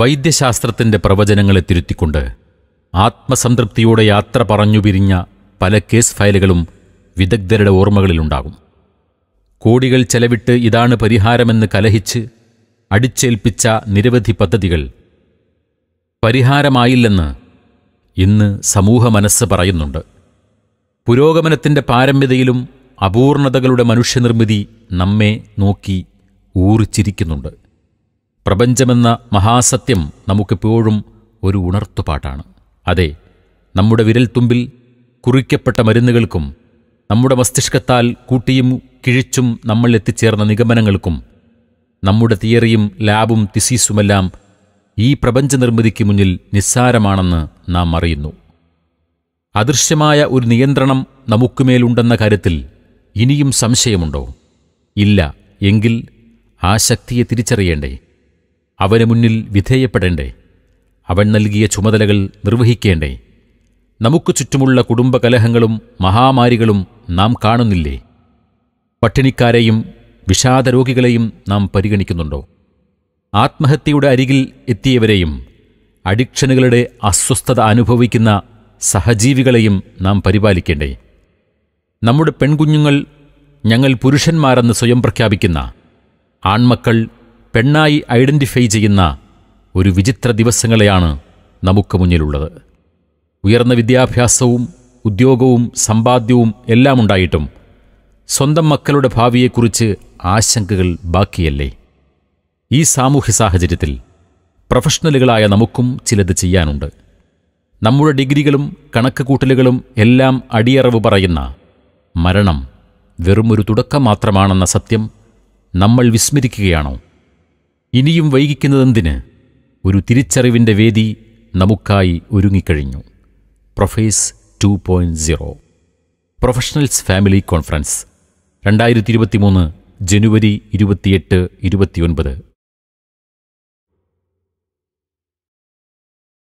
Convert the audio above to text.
വൈദ്യശാസ്ത്രത്തിൻ്റെ പ്രവചനങ്ങളെ തിരുത്തിക്കൊണ്ട് ആത്മസംതൃപ്തിയോടെ യാത്ര പറഞ്ഞു പിരിഞ്ഞ പല കേസ് ഫയലുകളും വിദഗ്ധരുടെ ഓർമ്മകളിലുണ്ടാകും കോടികൾ ചെലവിട്ട് ഇതാണ് പരിഹാരമെന്ന് കലഹിച്ച് അടിച്ചേൽപ്പിച്ച നിരവധി പദ്ധതികൾ പരിഹാരമായില്ലെന്ന് ഇന്ന് സമൂഹ മനസ്സ് പറയുന്നുണ്ട് പുരോഗമനത്തിൻ്റെ പാരമ്യതയിലും അപൂർണതകളുടെ മനുഷ്യനിർമ്മിതി നമ്മെ നോക്കി ഊറിച്ചിരിക്കുന്നുണ്ട് പ്രപഞ്ചമെന്ന മഹാസത്യം നമുക്കിപ്പോഴും ഒരു ഉണർത്തുപാട്ടാണ് അതെ നമ്മുടെ വിരൽത്തുമ്പിൽ കുറിക്കപ്പെട്ട മരുന്നുകൾക്കും നമ്മുടെ മസ്തിഷ്കത്താൽ കൂട്ടിയും കിഴിച്ചും നമ്മൾ എത്തിച്ചേർന്ന നിഗമനങ്ങൾക്കും നമ്മുടെ തിയറിയും ലാബും തിസീസുമെല്ലാം ഈ പ്രപഞ്ച നിർമ്മിതിക്ക് മുന്നിൽ നിസ്സാരമാണെന്ന് നാം അറിയുന്നു അദൃശ്യമായ ഒരു നിയന്ത്രണം നമുക്കുമേലുണ്ടെന്ന കാര്യത്തിൽ ഇനിയും സംശയമുണ്ടോ ഇല്ല എങ്കിൽ ആ ശക്തിയെ തിരിച്ചറിയേണ്ടേ അവന് മുന്നിൽ വിധേയപ്പെടേണ്ടേ അവൻ നൽകിയ ചുമതലകൾ നിർവഹിക്കേണ്ടേ നമുക്ക് ചുറ്റുമുള്ള കുടുംബകലഹങ്ങളും മഹാമാരികളും നാം കാണുന്നില്ലേ പട്ടിണിക്കാരെയും വിഷാദരോഗികളെയും നാം പരിഗണിക്കുന്നുണ്ടോ ആത്മഹത്യയുടെ അരികിൽ എത്തിയവരെയും അഡിക്ഷനുകളുടെ അസ്വസ്ഥത അനുഭവിക്കുന്ന സഹജീവികളെയും നാം പരിപാലിക്കേണ്ടേ നമ്മുടെ പെൺകുഞ്ഞുങ്ങൾ ഞങ്ങൾ പുരുഷന്മാരെന്ന് സ്വയം പ്രഖ്യാപിക്കുന്ന ആൺമക്കൾ പെണ്ണായി ഐഡൻറ്റിഫൈ ചെയ്യുന്ന ഒരു വിചിത്ര ദിവസങ്ങളെയാണ് നമുക്ക് മുന്നിലുള്ളത് ഉയർന്ന വിദ്യാഭ്യാസവും ഉദ്യോഗവും സമ്പാദ്യവും എല്ലാം ഉണ്ടായിട്ടും സ്വന്തം മക്കളുടെ ഭാവിയെക്കുറിച്ച് ആശങ്കകൾ ബാക്കിയല്ലേ ഈ സാമൂഹ്യ സാഹചര്യത്തിൽ പ്രൊഫഷണലുകളായ നമുക്കും ചിലത് ചെയ്യാനുണ്ട് നമ്മുടെ ഡിഗ്രികളും കണക്ക് കൂട്ടലുകളും എല്ലാം അടിയറവ് പറയുന്ന മരണം വെറുമൊരു തുടക്കം മാത്രമാണെന്ന സത്യം നമ്മൾ വിസ്മരിക്കുകയാണോ ഇനിയും വൈകിക്കുന്നതെന്തിന് ഒരു തിരിച്ചറിവിൻ്റെ വേദി നമുക്കായി ഒരുങ്ങിക്കഴിഞ്ഞു പ്രൊഫേസ് two point zero professionals family conference രണ്ടായിരത്തി ഇരുപത്തി മൂന്ന് ജനുവരി ഇരുപത്തിയെട്ട് ഇരുപത്തിയൊൻപത്